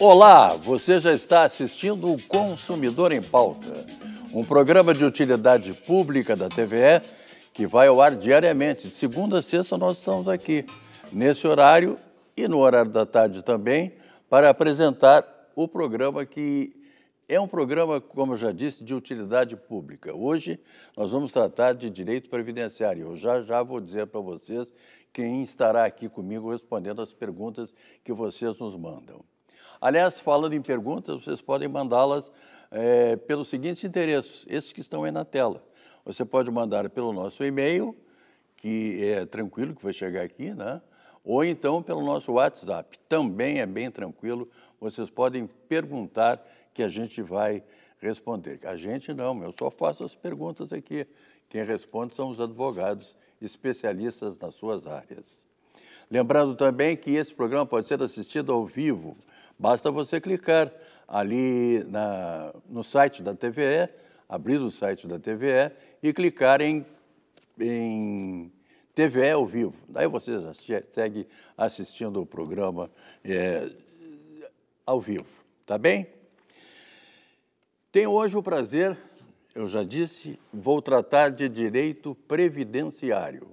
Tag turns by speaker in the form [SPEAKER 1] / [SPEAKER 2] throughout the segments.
[SPEAKER 1] Olá, você já está assistindo o Consumidor em Pauta, um programa de utilidade pública da TVE que vai ao ar diariamente. De segunda a sexta nós estamos aqui, nesse horário e no horário da tarde também, para apresentar o programa que é um programa, como eu já disse, de utilidade pública. Hoje nós vamos tratar de direito previdenciário. Eu já já vou dizer para vocês quem estará aqui comigo respondendo as perguntas que vocês nos mandam. Aliás, falando em perguntas, vocês podem mandá-las é, pelos seguintes endereços, esses que estão aí na tela. Você pode mandar pelo nosso e-mail, que é tranquilo, que vai chegar aqui, né? ou então pelo nosso WhatsApp. Também é bem tranquilo, vocês podem perguntar que a gente vai responder. A gente não, eu só faço as perguntas aqui. Quem responde são os advogados especialistas nas suas áreas. Lembrando também que esse programa pode ser assistido ao vivo. Basta você clicar ali na, no site da TVE, abrir o site da TVE e clicar em, em TVE ao vivo. Daí você segue assistindo o programa é, ao vivo, tá bem? Tenho hoje o prazer, eu já disse, vou tratar de direito previdenciário.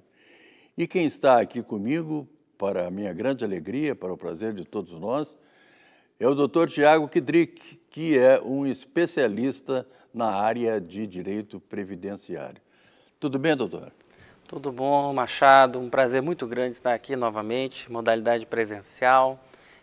[SPEAKER 1] E quem está aqui comigo para a minha grande alegria, para o prazer de todos nós, é o doutor Tiago Kidrick, que é um especialista na área de direito previdenciário. Tudo bem, doutor?
[SPEAKER 2] Tudo bom, Machado. Um prazer muito grande estar aqui novamente, modalidade presencial,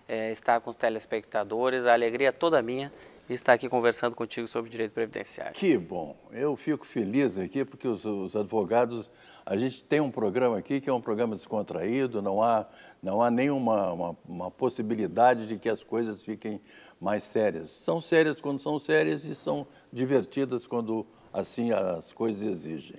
[SPEAKER 2] é, estar com os telespectadores. A alegria é toda minha e estar aqui conversando contigo sobre direito previdenciário. Que
[SPEAKER 1] bom! Eu fico feliz aqui porque os, os, advogados, a gente tem um programa aqui que é um programa descontraído, não há, não há nenhuma uma, uma possibilidade de que as coisas fiquem mais sérias. São sérias quando são sérias e são divertidas quando assim as coisas exigem.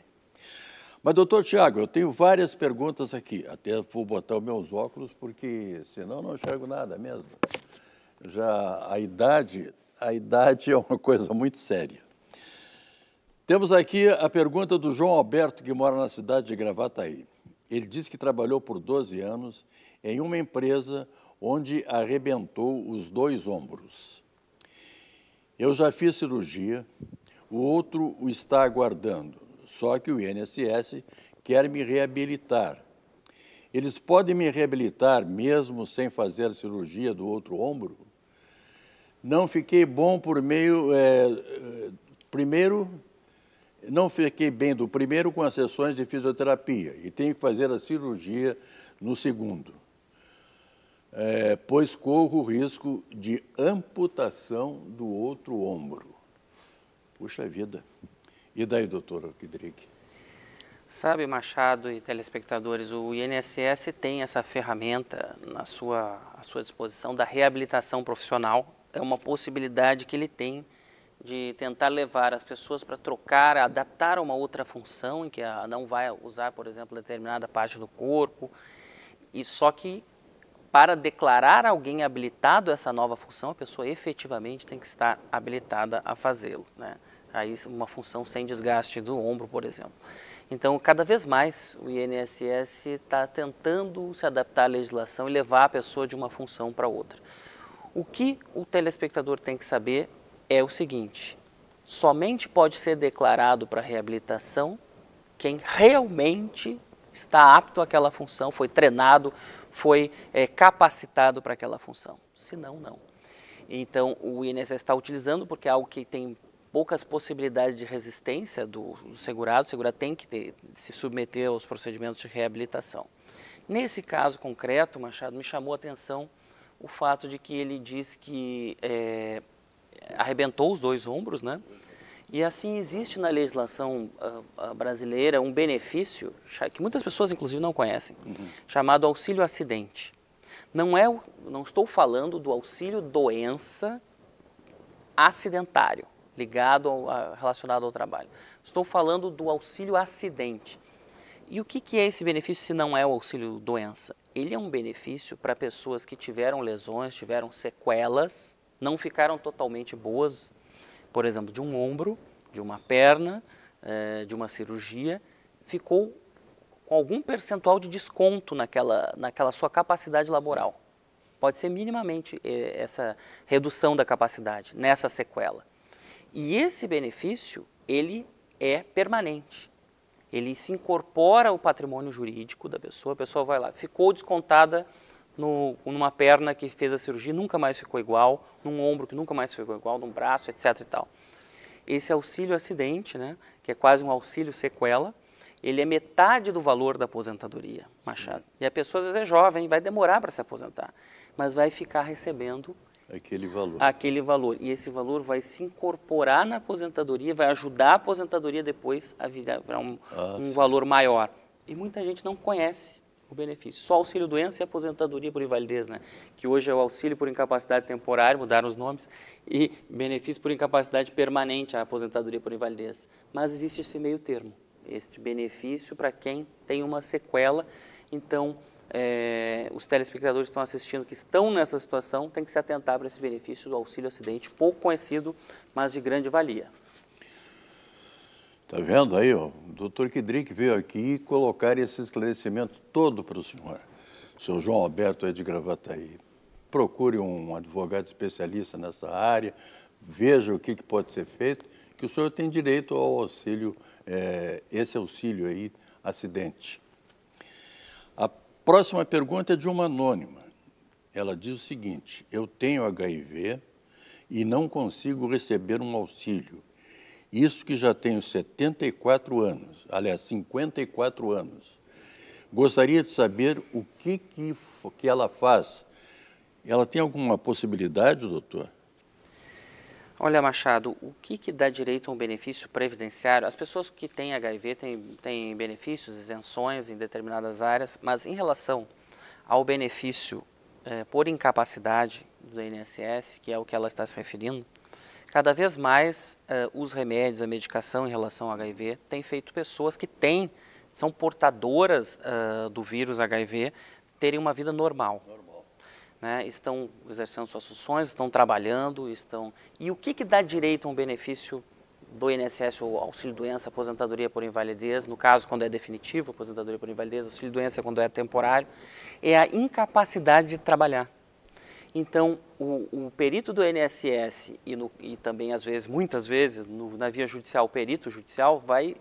[SPEAKER 1] Mas, doutor Tiago, eu tenho várias perguntas aqui. Até vou botar os meus óculos, porque senão não enxergo nada mesmo. Já a idade a idade é uma coisa muito séria. Temos aqui a pergunta do João Alberto, que mora na cidade de Gravataí. Ele diz que trabalhou por 12 anos em uma empresa onde arrebentou os dois ombros. Eu já fiz cirurgia, o outro o está aguardando, só que o INSS quer me reabilitar. Eles podem me reabilitar mesmo sem fazer cirurgia do outro ombro? não fiquei bom por meio. É, primeiro, não fiquei bem do primeiro com as sessões de fisioterapia e tenho que fazer a cirurgia no segundo, é, pois corro o risco de amputação do outro ombro. Puxa vida. E daí, doutora Kidrick?
[SPEAKER 2] Sabe, Machado e telespectadores, o INSS tem essa ferramenta na sua, à sua disposição da reabilitação profissional, é uma possibilidade que ele tem de tentar levar as pessoas para trocar, adaptar a uma outra função, em que a não vai usar, por exemplo, determinada parte do corpo. E só que para declarar alguém habilitado a essa nova função, a pessoa efetivamente tem que estar habilitada a fazê-lo. Né? Aí uma função sem desgaste do ombro, por exemplo. Então, cada vez mais o INSS está tentando se adaptar à legislação e levar a pessoa de uma função para outra. O que o telespectador tem que saber é o seguinte: somente pode ser declarado para reabilitação quem realmente está apto àquela função, foi treinado, foi é, capacitado para aquela função. Se não. Então, o INSS está utilizando porque é algo que tem poucas possibilidades de resistência do, do segurado, o segurado tem que ter, se submeter aos procedimentos de reabilitação. Nesse caso concreto, Machado, me chamou a atenção o fato de que ele diz que é, arrebentou os dois ombros, né? E assim existe na legislação uh, brasileira um benefício que muitas pessoas, inclusive, não conhecem, uhum. chamado auxílio acidente. Não é, não estou falando do auxílio doença acidentário ligado ao, relacionado ao trabalho. Estou falando do auxílio acidente. E o que, que é esse benefício se não é o auxílio doença? Ele é um benefício para pessoas que tiveram lesões, tiveram sequelas, não ficaram totalmente boas, por exemplo, de um ombro, de uma perna, eh, de uma cirurgia, ficou com algum percentual de desconto naquela, naquela sua capacidade laboral. Pode ser minimamente eh, essa redução da capacidade nessa sequela. E esse benefício, ele é permanente ele se incorpora ao patrimônio jurídico da pessoa, a pessoa vai lá, ficou descontada no, numa perna que fez a cirurgia, nunca mais ficou igual, num ombro que nunca mais ficou igual, num braço, etc e tal. Esse auxílio acidente, né, que é quase um auxílio sequela, ele é metade do valor da aposentadoria, Machado. Uhum. E a pessoa às vezes é jovem, vai demorar para se aposentar, mas vai ficar recebendo aquele valor. Aquele valor. E esse valor vai se incorporar na aposentadoria, vai ajudar a aposentadoria depois a virar um, ah, um valor maior. E muita gente não conhece o benefício. Só auxílio doença e aposentadoria por invalidez, né? Que hoje é o auxílio por incapacidade temporária, mudaram os nomes, e benefício por incapacidade permanente, a aposentadoria por invalidez. Mas existe esse meio termo, este benefício para quem tem uma sequela. Então, é, os telespectadores que estão assistindo, que estão nessa situação, têm que se atentar para esse benefício do auxílio acidente, pouco conhecido, mas de grande valia.
[SPEAKER 1] Está vendo aí, ó, o doutor Kidrick veio aqui colocar esse esclarecimento todo para o senhor. Seu senhor João Alberto é de gravata aí Procure um advogado especialista nessa área, veja o que, que pode ser feito, que o senhor tem direito ao auxílio, é, esse auxílio aí, acidente. Próxima pergunta é de uma anônima. Ela diz o seguinte: Eu tenho HIV e não consigo receber um auxílio. Isso que já tenho 74 anos, aliás, 54 anos. Gostaria de saber o que, que, que ela faz. Ela tem alguma possibilidade, doutor?
[SPEAKER 2] Olha, Machado, o que, que dá direito a um benefício previdenciário? As pessoas que têm HIV têm, têm benefícios, isenções em determinadas áreas, mas em relação ao benefício eh, por incapacidade do INSS, que é o que ela está se referindo, cada vez mais eh, os remédios, a medicação em relação ao HIV tem feito pessoas que têm, são portadoras eh, do vírus HIV, terem uma vida normal. normal né, estão exercendo suas funções, estão trabalhando, estão... E o que, que dá direito a um benefício do INSS, o auxílio-doença, aposentadoria por invalidez, no caso quando é definitivo, aposentadoria por invalidez, auxílio-doença quando é temporário, é a incapacidade de trabalhar. Então, o, o perito do INSS e, no, e, também, às vezes, muitas vezes, no, na via judicial, o perito judicial vai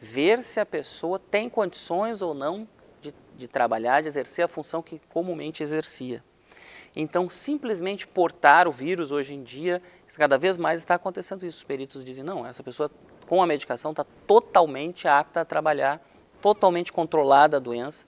[SPEAKER 2] ver se a pessoa tem condições ou não de, de trabalhar, de exercer a função que comumente exercia. Então, simplesmente portar o vírus hoje em dia, cada vez mais está acontecendo isso. Os peritos dizem, não, essa pessoa com a medicação está totalmente apta a trabalhar, totalmente controlada a doença.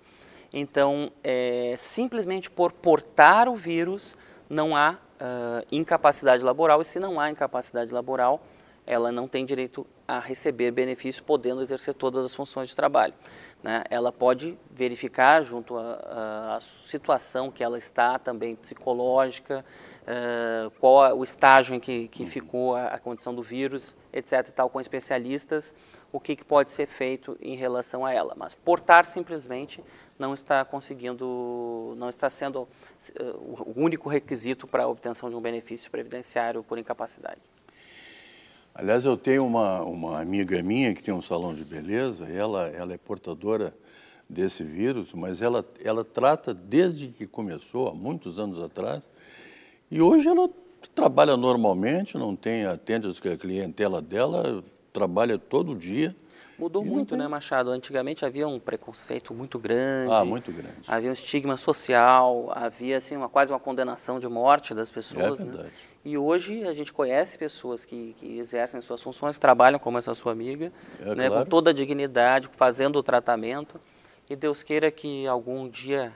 [SPEAKER 2] Então, é, simplesmente por portar o vírus, não há uh, incapacidade laboral, e se não há incapacidade laboral, ela não tem direito a receber benefício podendo exercer todas as funções de trabalho. Né? Ela pode verificar junto à situação que ela está também psicológica, uh, qual o estágio em que, que uhum. ficou a, a, condição do vírus, etc. tal, com especialistas, o que, que pode ser feito em relação a ela. Mas portar simplesmente não está conseguindo, não está sendo uh, o único requisito para a obtenção de um benefício previdenciário por incapacidade.
[SPEAKER 1] Aliás, eu tenho uma, uma amiga minha que tem um salão de beleza, ela, ela é portadora desse vírus, mas ela, ela trata desde que começou, há muitos anos atrás, e hoje ela trabalha normalmente, não tem, atende a clientela dela trabalha
[SPEAKER 2] todo dia. Mudou muito, né, tem... né, Machado? Antigamente havia um preconceito muito grande. Ah, muito grande. Havia um estigma social, havia assim, uma, quase uma condenação de morte das pessoas. É né? verdade. Né? E hoje a gente conhece pessoas que, que, exercem suas funções, trabalham como essa sua amiga, é, né, claro. com toda a dignidade, fazendo o tratamento. E Deus queira que algum dia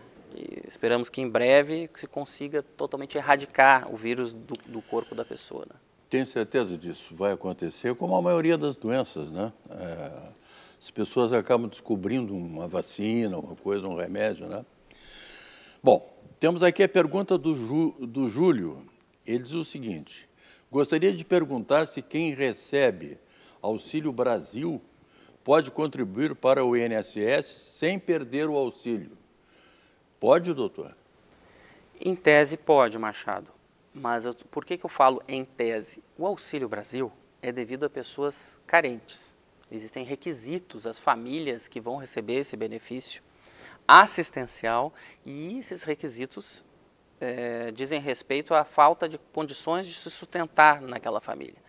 [SPEAKER 2] esperamos que em breve se consiga totalmente erradicar o vírus do, do corpo da pessoa. Né?
[SPEAKER 1] Tenho certeza disso. Vai acontecer, como a maioria das doenças, né? É, as pessoas acabam descobrindo uma vacina, uma coisa, um remédio, né? Bom, temos aqui a pergunta do, Ju, do Júlio. Ele diz o seguinte: gostaria de perguntar se quem recebe Auxílio Brasil pode contribuir para o INSS sem perder o auxílio.
[SPEAKER 2] Pode, doutor? Em tese, pode, Machado. Mas eu, por que, que eu falo em tese? O Auxílio Brasil é devido a pessoas carentes. Existem requisitos, as famílias que vão receber esse benefício assistencial e esses requisitos é, dizem respeito à falta de condições de se sustentar naquela família.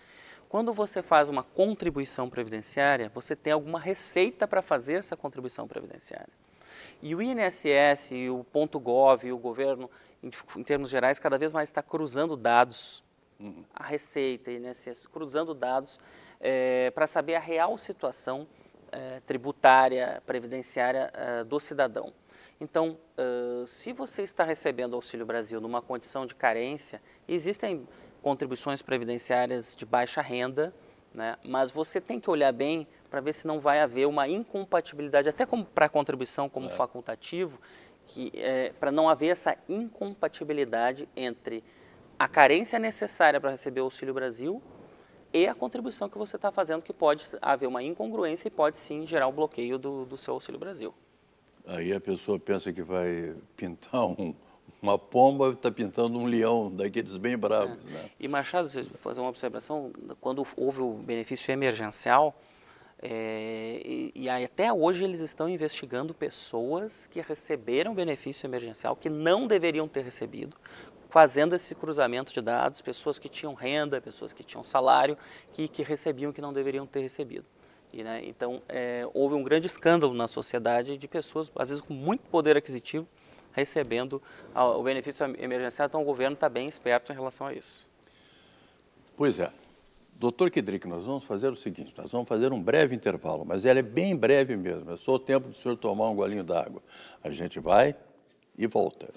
[SPEAKER 2] Quando você faz uma contribuição previdenciária, você tem alguma receita para fazer essa contribuição previdenciária. E o INSS, e o ponto .gov, e o governo, em, em termos gerais, cada vez mais está cruzando dados, uhum. a Receita, e, INSS, né, é, cruzando dados é, para saber a real situação é, tributária, previdenciária é, do cidadão. Então, uh, se você está recebendo Auxílio Brasil numa condição de carência, existem contribuições previdenciárias de baixa renda, né? mas você tem que olhar bem para ver se não vai haver uma incompatibilidade, até para a contribuição como é. facultativo, que é, para não haver essa incompatibilidade entre a carência necessária para receber o Auxílio Brasil e a contribuição que você está fazendo, que pode haver uma incongruência e pode sim gerar o um bloqueio do, do seu Auxílio Brasil.
[SPEAKER 1] Aí a pessoa pensa que vai pintar um, uma pomba, está pintando um leão, daqueles bem
[SPEAKER 2] bravos. É. Né? E Machado, você fazer uma observação, quando houve o benefício emergencial, é, e, e, até hoje eles estão investigando pessoas que receberam benefício emergencial que não deveriam ter recebido, fazendo esse cruzamento de dados, pessoas que tinham renda, pessoas que tinham salário, que, que recebiam que não deveriam ter recebido. E, né, então, é, houve um grande escândalo na sociedade de pessoas, às vezes com muito poder aquisitivo, recebendo o benefício emergencial. Então, o governo está bem esperto em relação a isso.
[SPEAKER 1] Pois é. Doutor Kedrick, nós vamos fazer o seguinte, nós vamos fazer um breve intervalo, mas ele é bem breve mesmo, é só o tempo do senhor tomar um golinho d'água. A gente vai e volta.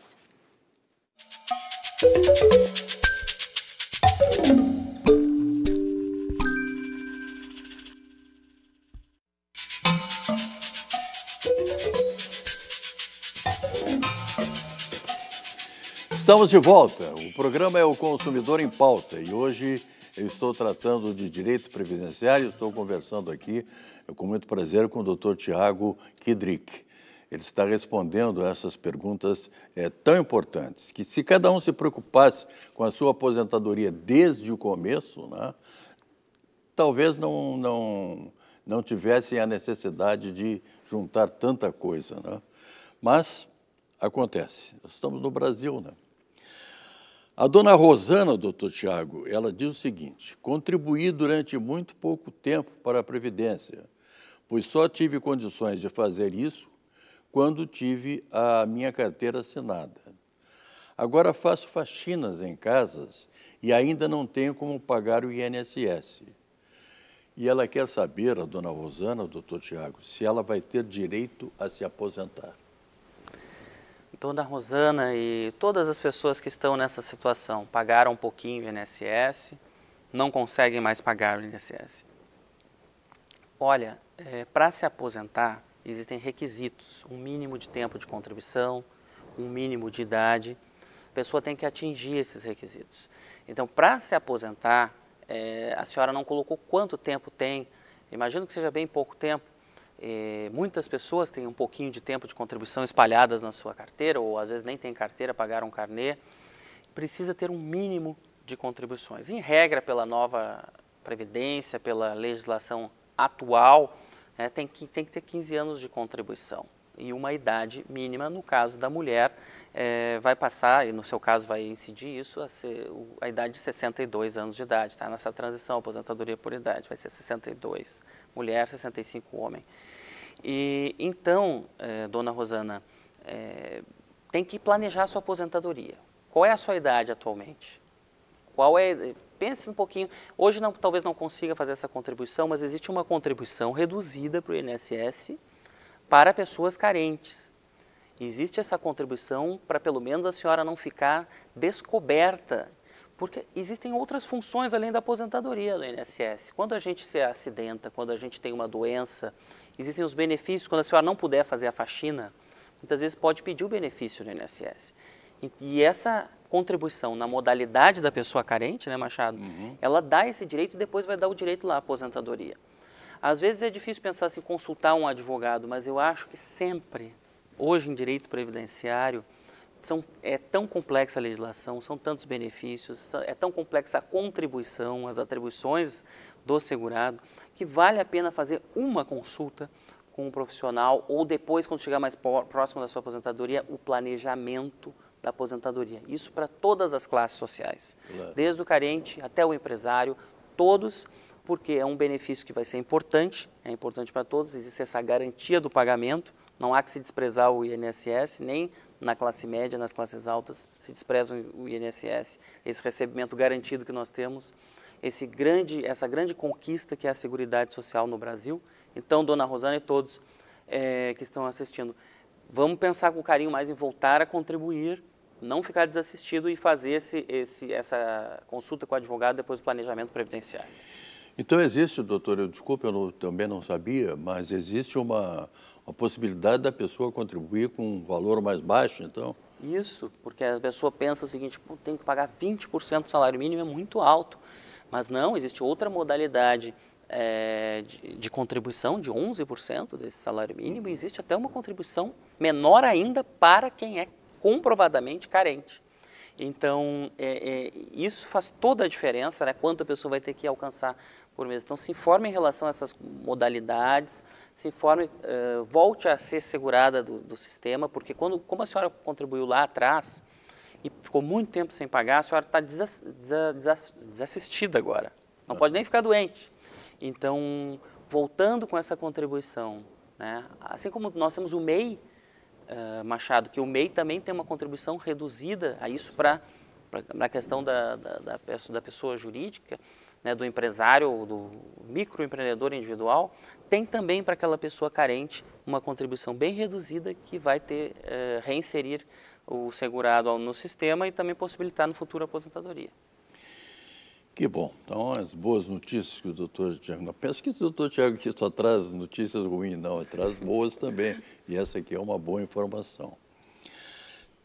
[SPEAKER 1] Estamos de volta. O programa é o Consumidor em Pauta e hoje eu estou tratando de direito previdenciário, estou conversando aqui com muito prazer com o doutor Tiago Kidrick. Ele está respondendo essas perguntas é, tão importantes que se cada um se preocupasse com a sua aposentadoria desde o começo, né, talvez não, não, não tivessem a necessidade de juntar tanta coisa. Né? Mas acontece. Estamos no Brasil, né? A dona Rosana, doutor Tiago, ela diz o seguinte: contribuí durante muito pouco tempo para a Previdência, pois só tive condições de fazer isso quando tive a minha carteira assinada. Agora faço faxinas em casas e ainda não tenho como pagar o INSS. E ela quer saber, a dona Rosana, doutor Tiago, se ela vai ter direito a se aposentar.
[SPEAKER 2] Dona Rosana e todas as pessoas que estão nessa situação pagaram um pouquinho o INSS, não conseguem mais pagar o INSS. Olha, é, para se aposentar existem requisitos, um mínimo de tempo de contribuição, um mínimo de idade. A pessoa tem que atingir esses requisitos. Então, para se aposentar, é, a senhora não colocou quanto tempo tem. Imagino que seja bem pouco tempo. É, muitas pessoas têm um pouquinho de tempo de contribuição espalhadas na sua carteira, ou às vezes nem tem carteira, pagaram um carnê, precisa ter um mínimo de contribuições. Em regra, pela nova Previdência, pela legislação atual, né, tem, que, tem que ter 15 anos de contribuição e uma idade mínima, no caso da mulher, é, vai passar, e no seu caso vai incidir isso, a, ser, a idade de 62 anos de idade, tá? nessa transição, aposentadoria por idade, vai ser 62 mulher, 65 homem. E então, é, dona Rosana, é, tem que planejar a sua aposentadoria. Qual é a sua idade atualmente? Qual é, pense um pouquinho. Hoje não, talvez não consiga fazer essa contribuição, mas existe uma contribuição reduzida para o INSS para pessoas carentes. Existe essa contribuição para pelo menos a senhora não ficar descoberta, porque existem outras funções além da aposentadoria do INSS. Quando a gente se acidenta, quando a gente tem uma doença, existem os benefícios. Quando a senhora não puder fazer a faxina, muitas vezes pode pedir o benefício do INSS. E essa contribuição na modalidade da pessoa carente, né, Machado, uhum. ela dá esse direito e depois vai dar o direito lá à aposentadoria. Às vezes é difícil pensar se assim, consultar um advogado, mas eu acho que sempre hoje em direito previdenciário, são, é tão complexa a legislação, são tantos benefícios, é tão complexa a contribuição, as atribuições do segurado, que vale a pena fazer uma consulta com um profissional ou depois, quando chegar mais próximo da sua aposentadoria, o planejamento da aposentadoria. Isso para todas as classes sociais, desde o carente até o empresário, todos, porque é um benefício que vai ser importante, é importante para todos, existe essa garantia do pagamento não há que se desprezar o INSS, nem na classe média, nas classes altas, se despreza o INSS, esse recebimento garantido que nós temos, esse grande, essa grande conquista que é a Seguridade Social no Brasil. Então, dona Rosana e todos é, que estão assistindo, vamos pensar com carinho mais em voltar a contribuir, não ficar desassistido e fazer esse, esse, essa consulta com o advogado depois do planejamento previdenciário.
[SPEAKER 1] Então existe, doutor, eu desculpe, eu não, também não sabia, mas existe uma, uma possibilidade da pessoa contribuir com um valor mais baixo, então?
[SPEAKER 2] Isso, porque a pessoa pensa o seguinte, tem que pagar 20% do salário mínimo, é muito alto. Mas não, existe outra modalidade é, de, de, contribuição de 11% desse salário mínimo, e existe até uma contribuição menor ainda para quem é comprovadamente carente. Então, é, é, isso faz toda a diferença, né? quanto a pessoa vai ter que alcançar por mês. Então, se informe em relação a essas modalidades, se informe, uh, volte a ser segurada do, do, sistema, porque quando, como a senhora contribuiu lá atrás e ficou muito tempo sem pagar, a senhora está desass, desass, desassistida agora, não pode nem ficar doente. Então, voltando com essa contribuição, né? assim como nós temos o MEI, ah, Machado, que o MEI também tem uma contribuição reduzida a isso para a questão da, da, da, da pessoa jurídica, né, do empresário, do microempreendedor individual, tem também para aquela pessoa carente uma contribuição bem reduzida que vai ter uh, reinserir o segurado no sistema e também possibilitar no futuro a aposentadoria.
[SPEAKER 1] Que bom. Então, as boas notícias que o doutor Tiago... Não, penso que o doutor Tiago aqui só traz notícias ruins, não. Traz boas também. E essa aqui é uma boa informação.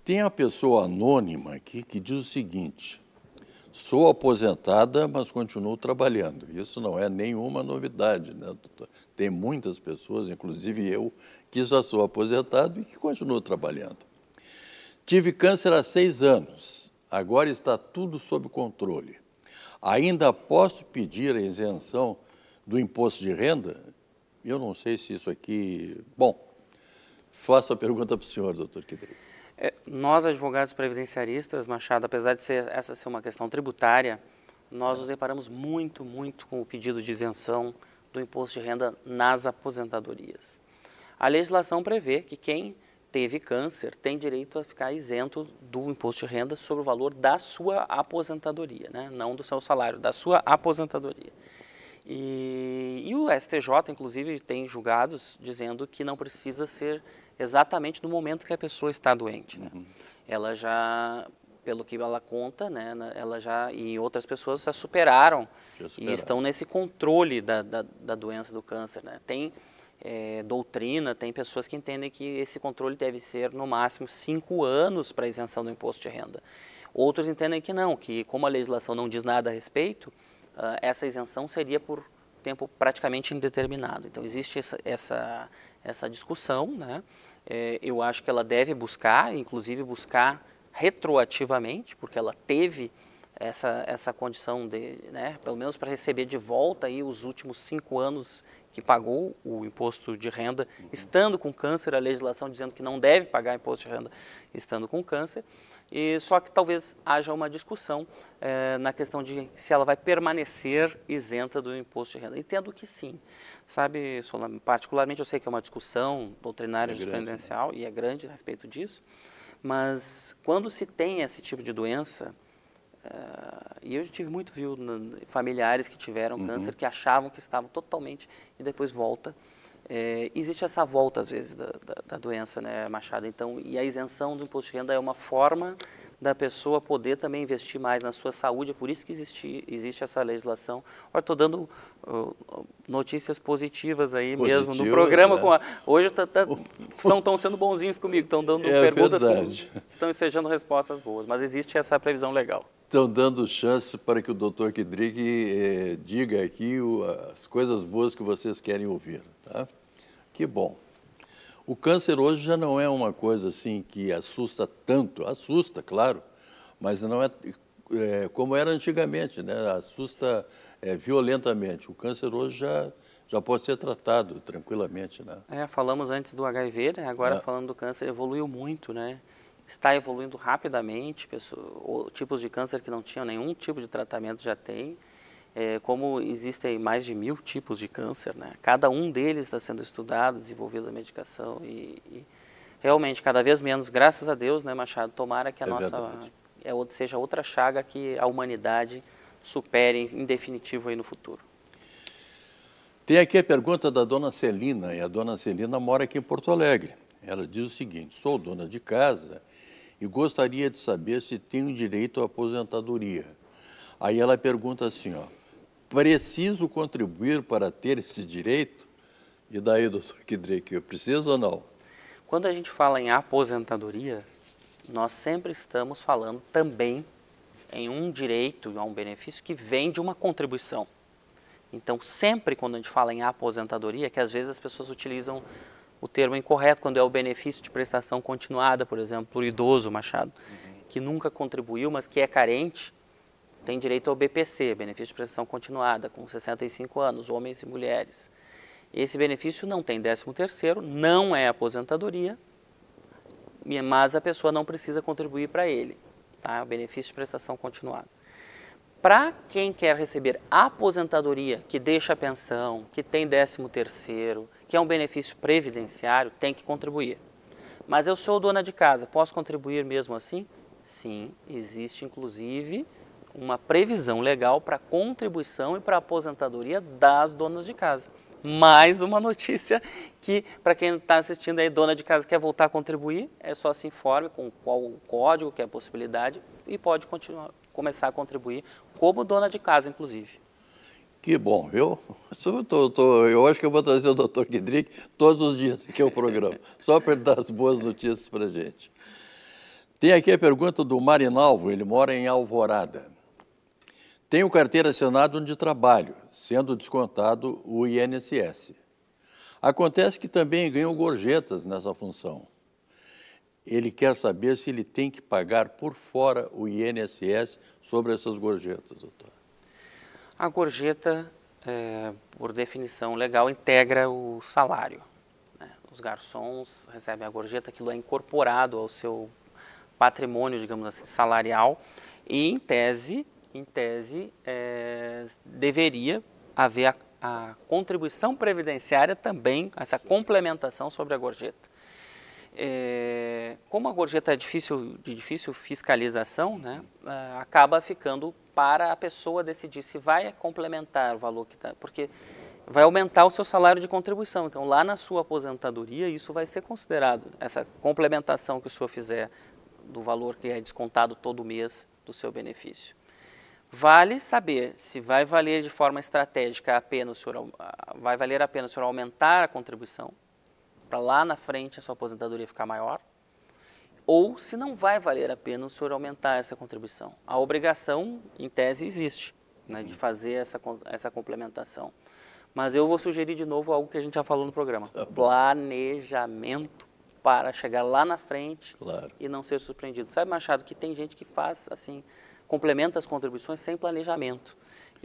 [SPEAKER 1] Tem a pessoa anônima aqui que diz o seguinte. Sou aposentada, mas continuo trabalhando. Isso não é nenhuma novidade, né, doutor? Tem muitas pessoas, inclusive eu, que já sou aposentado e que continuo trabalhando. Tive câncer há seis anos. Agora está tudo sob controle ainda posso pedir a isenção do imposto de renda? Eu não sei se isso aqui. Bom, faço a pergunta para o senhor, doutor Quidrito.
[SPEAKER 2] É, nós, advogados previdenciaristas, Machado, apesar de ser, essa ser uma questão tributária, nós nos deparamos muito, muito com o pedido de isenção do imposto de renda nas aposentadorias. A legislação prevê que quem teve câncer tem direito a ficar isento do imposto de renda sobre o valor da sua aposentadoria, né? não do seu salário, da sua aposentadoria. E, e o STJ, inclusive, tem julgados dizendo que não precisa ser exatamente no momento que a pessoa está doente. Né? Uhum. Ela já, pelo que ela conta, né, ela já e outras pessoas já superaram, já superaram. e estão nesse controle da, da, da doença do câncer. Né? Tem é, doutrina, tem pessoas que entendem que esse controle deve ser no máximo cinco anos para isenção do imposto de renda. Outros entendem que não, que como a legislação não diz nada a respeito, uh, essa isenção seria por tempo praticamente indeterminado. Então existe essa, essa, essa discussão, né? É, eu acho que ela deve buscar, inclusive buscar retroativamente, porque ela teve essa, essa condição de, né, pelo menos para receber de volta aí os últimos cinco anos que pagou o imposto de renda uhum. estando com câncer, a legislação dizendo que não deve pagar imposto de renda estando com câncer. E só que talvez haja uma discussão eh, na questão de se ela vai permanecer isenta do imposto de renda. Entendo que sim, sabe, particularmente eu sei que é uma discussão doutrinária é jurisprudencial né? e é grande a respeito disso, mas quando se tem esse tipo de doença, ah, e eu tive muito, viu, familiares que tiveram uhum. câncer, que achavam que estavam totalmente e depois volta. É, existe essa volta, às vezes, da, da, da, doença, né, Machado? Então, e a isenção do imposto de renda é uma forma da pessoa poder também investir mais na sua saúde, é por isso que existe, existe essa legislação. Olha, estou dando uh, notícias positivas aí Positivo, mesmo no programa. É. A, né? hoje tá, tá, estão sendo bonzinhos comigo, estão dando é perguntas, estão ensejando respostas boas, mas existe essa previsão legal
[SPEAKER 1] estão dando chance para que o doutor Kidrick eh, diga aqui o, as coisas boas que vocês querem ouvir. Tá? Que bom. O câncer hoje já não é uma coisa assim que assusta tanto. Assusta, claro, mas não é, é como era antigamente, né? assusta é, violentamente. O câncer hoje já, já pode ser tratado tranquilamente. Né?
[SPEAKER 2] É, falamos antes do HIV, né? agora é. falando do câncer, evoluiu muito, né? está evoluindo rapidamente, pessoas, tipos de câncer que não tinham nenhum tipo de tratamento já tem, é, como existem mais de mil tipos de câncer, né? cada um deles está sendo estudado, desenvolvido a medicação e, e, realmente cada vez menos, graças a Deus, né, Machado, tomara que a é nossa é, seja outra chaga que a humanidade supere em definitivo aí no futuro.
[SPEAKER 1] Tem aqui a pergunta da dona Celina, e a dona Celina mora aqui em Porto Alegre. Ela diz o seguinte: sou dona de casa e gostaria de saber se tenho direito à aposentadoria. Aí ela pergunta assim, ó, preciso contribuir para ter esse direito? E daí, doutor Kidrek, eu preciso ou não?
[SPEAKER 2] Quando a gente fala em aposentadoria, nós sempre estamos falando também em um direito e um benefício que vem de uma contribuição. Então, sempre quando a gente fala em aposentadoria, que às vezes as pessoas utilizam o termo incorreto quando é o benefício de prestação continuada, por exemplo, por idoso Machado, uhum. que nunca contribuiu, mas que é carente, tem direito ao BPC, benefício de prestação continuada, com 65 anos, homens e mulheres. Esse benefício não tem 13º, não é aposentadoria, mas a pessoa não precisa contribuir para ele, tá? O benefício de prestação continuada. Para quem quer receber aposentadoria, que deixa a pensão, que tem 13 terceiro, que é um benefício previdenciário, tem que contribuir. Mas eu sou dona de casa, posso contribuir mesmo assim? Sim, existe inclusive uma previsão legal para contribuição e para aposentadoria das donas de casa. Mais uma notícia que, para quem está assistindo aí, dona de casa quer voltar a contribuir, é só se informe com qual o código, que é a possibilidade, e pode continuar, começar a contribuir como dona de casa, inclusive.
[SPEAKER 1] Que bom, viu? Eu, tô, tô, eu acho que eu vou trazer o doutor Guidrick todos os dias que é o programa, só para dar as boas notícias para a gente. Tem aqui a pergunta do Marinalvo, ele mora em Alvorada. Tenho carteira assinada onde trabalho, sendo descontado o INSS. Acontece que também ganho gorjetas nessa função ele quer saber se ele tem que pagar por fora o INSS sobre essas gorjetas,
[SPEAKER 2] doutor. A gorjeta, é, por definição legal, integra o salário. Né? Os garçons recebem a gorjeta, aquilo é incorporado ao seu patrimônio, digamos assim, salarial, e em tese, em tese, é, deveria haver a, a contribuição previdenciária também, essa complementação sobre a gorjeta. É, como a gorjeta é difícil, de difícil fiscalização, né, é, acaba ficando para a pessoa decidir se vai complementar o valor que está, porque vai aumentar o seu salário de contribuição. Então, lá na sua aposentadoria, isso vai ser considerado. Essa complementação que o senhor fizer do valor que é descontado todo mês do seu benefício. Vale saber se vai valer de forma estratégica apenas o senhor, vai valer a pena o senhor aumentar a contribuição para lá na frente a sua aposentadoria ficar maior, ou se não vai valer a pena o senhor aumentar essa contribuição. A obrigação, em tese, existe né, de uhum. fazer essa, essa complementação. Mas eu vou sugerir de novo algo que a gente já falou no programa: tá planejamento para chegar lá na frente claro. e não ser surpreendido. Sabe, Machado, que tem gente que faz assim, complementa as contribuições sem planejamento.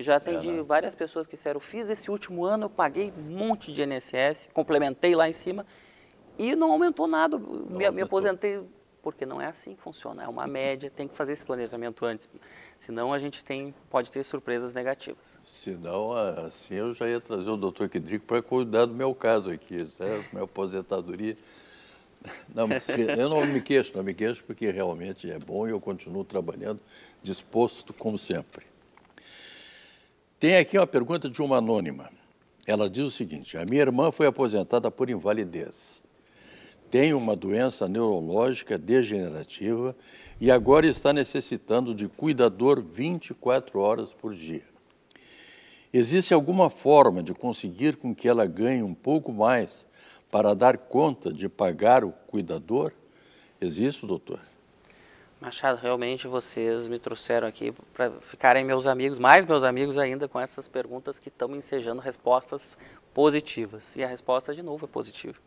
[SPEAKER 2] Já é, atendi é, várias pessoas que disseram, fiz esse último ano, eu paguei um monte de INSS, complementei lá em cima e não aumentou nada. Não me, aumentou. me aposentei porque não é assim que funciona, é uma média, tem que fazer esse planejamento antes, senão a gente tem, pode ter surpresas negativas.
[SPEAKER 1] Senão, assim eu já ia trazer o doutor Kendrick para cuidar do meu caso aqui, certo? Minha aposentadoria. Não, eu não me queixo, não me queixo porque realmente é bom e eu continuo trabalhando disposto como sempre. Tem aqui uma pergunta de uma anônima. Ela diz o seguinte: A minha irmã foi aposentada por invalidez. Tem uma doença neurológica degenerativa e agora está necessitando de cuidador 24 horas por dia. Existe alguma forma de conseguir com que ela ganhe um pouco mais para dar conta de pagar o cuidador? Existe, doutor?
[SPEAKER 2] Machado, realmente vocês me trouxeram aqui para ficarem meus amigos, mais meus amigos ainda, com essas perguntas que estão ensejando respostas positivas. E a resposta, de novo, é positiva.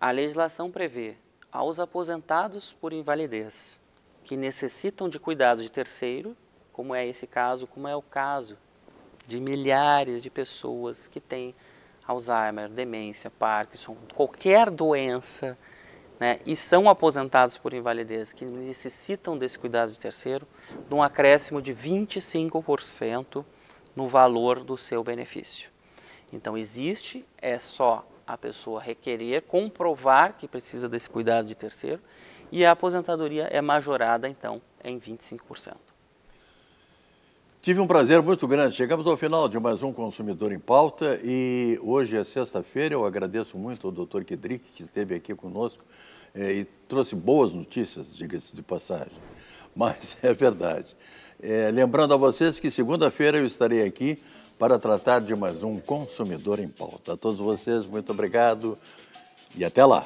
[SPEAKER 2] A legislação prevê aos aposentados por invalidez que necessitam de cuidados de terceiro, como é esse caso, como é o caso de milhares de pessoas que têm Alzheimer, demência, Parkinson, qualquer doença né, e são aposentados por invalidez, que necessitam desse cuidado de terceiro, de um acréscimo de 25% no valor do seu benefício. Então existe, é só a pessoa requerer, comprovar que precisa desse cuidado de terceiro e a aposentadoria é majorada então em 25%.
[SPEAKER 1] Tive um prazer muito grande. Chegamos ao final de mais um Consumidor em Pauta e hoje é sexta-feira. Eu agradeço muito ao doutor Kedrick, que esteve aqui conosco eh, e trouxe boas notícias, diga-se de passagem. Mas é verdade. Eh, lembrando a vocês que segunda-feira eu estarei aqui para tratar de mais um Consumidor em Pauta. A todos vocês, muito obrigado e até lá.